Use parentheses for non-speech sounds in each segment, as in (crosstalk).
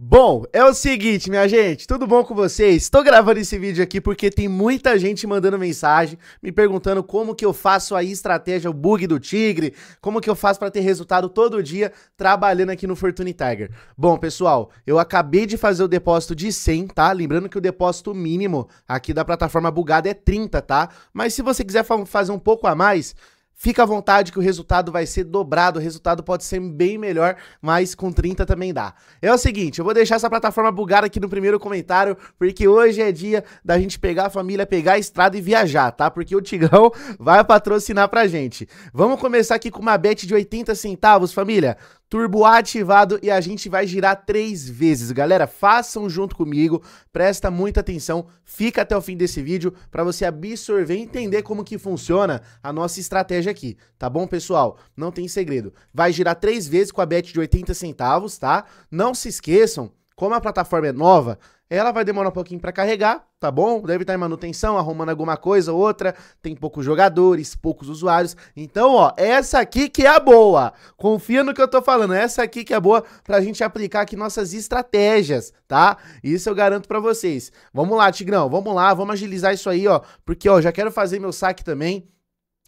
Bom, é o seguinte, minha gente, tudo bom com vocês? Estou gravando esse vídeo aqui porque tem muita gente mandando mensagem, me perguntando como que eu faço a estratégia, o bug do tigre, como que eu faço para ter resultado todo dia trabalhando aqui no Fortune Tiger. Bom, pessoal, eu acabei de fazer o depósito de 100, tá? Lembrando que o depósito mínimo aqui da plataforma bugada é 30, tá? Mas se você quiser fazer um pouco a mais, Fica à vontade que o resultado vai ser dobrado, o resultado pode ser bem melhor, mas com 30 também dá. É o seguinte, eu vou deixar essa plataforma bugada aqui no primeiro comentário, porque hoje é dia da gente pegar a família, pegar a estrada e viajar, tá? Porque o Tigão (laughs) vai patrocinar pra gente. Vamos começar aqui com uma bet de 80 centavos, família turbo ativado e a gente vai girar três vezes. Galera, façam junto comigo, presta muita atenção, fica até o fim desse vídeo para você absorver e entender como que funciona a nossa estratégia aqui, tá bom, pessoal? Não tem segredo. Vai girar três vezes com a bet de 80 centavos, tá? Não se esqueçam como a plataforma é nova, ela vai demorar um pouquinho para carregar, tá bom? Deve estar tá em manutenção, arrumando alguma coisa ou outra. Tem poucos jogadores, poucos usuários. Então, ó, essa aqui que é a boa. Confia no que eu tô falando. Essa aqui que é a boa pra gente aplicar aqui nossas estratégias, tá? Isso eu garanto para vocês. Vamos lá, Tigrão, vamos lá, vamos agilizar isso aí, ó, porque ó, já quero fazer meu saque também.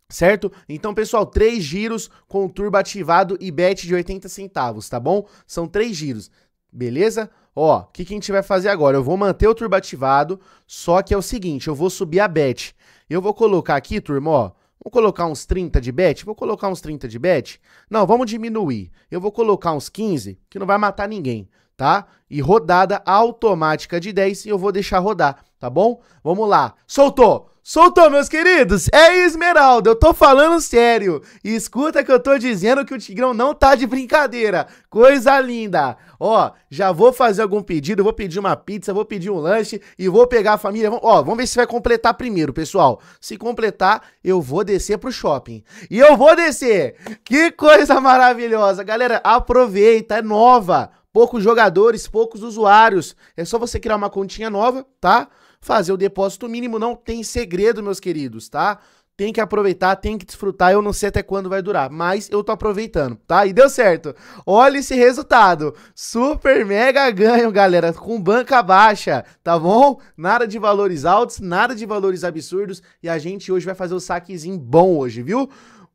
Certo? Então, pessoal, três giros com turbo ativado e bet de 80 centavos, tá bom? São três giros. Beleza? ó, o que, que a gente vai fazer agora? Eu vou manter o turbo ativado, só que é o seguinte, eu vou subir a bet. Eu vou colocar aqui, turma, ó, vou colocar uns 30 de bet, vou colocar uns 30 de bet. Não, vamos diminuir. Eu vou colocar uns 15, que não vai matar ninguém tá? E rodada automática de 10 e eu vou deixar rodar, tá bom? Vamos lá. Soltou! Soltou, meus queridos! É Esmeralda, eu tô falando sério. E escuta que eu tô dizendo que o Tigrão não tá de brincadeira. Coisa linda! Ó, já vou fazer algum pedido, vou pedir uma pizza, vou pedir um lanche e vou pegar a família. Ó, vamos ver se vai completar primeiro, pessoal. Se completar, eu vou descer pro shopping. E eu vou descer! Que coisa maravilhosa! Galera, aproveita, é nova! poucos jogadores, poucos usuários. É só você criar uma continha nova, tá? Fazer o depósito mínimo, não tem segredo, meus queridos, tá? Tem que aproveitar, tem que desfrutar. Eu não sei até quando vai durar, mas eu tô aproveitando, tá? E deu certo. Olha esse resultado. Super mega ganho, galera, com banca baixa, tá bom? Nada de valores altos, nada de valores absurdos e a gente hoje vai fazer o um saquezinho bom hoje, viu?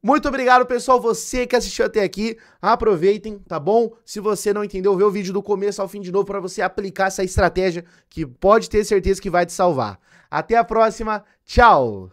Muito obrigado, pessoal, você que assistiu até aqui. Aproveitem, tá bom? Se você não entendeu, vê o vídeo do começo ao fim de novo para você aplicar essa estratégia que pode ter certeza que vai te salvar. Até a próxima. Tchau!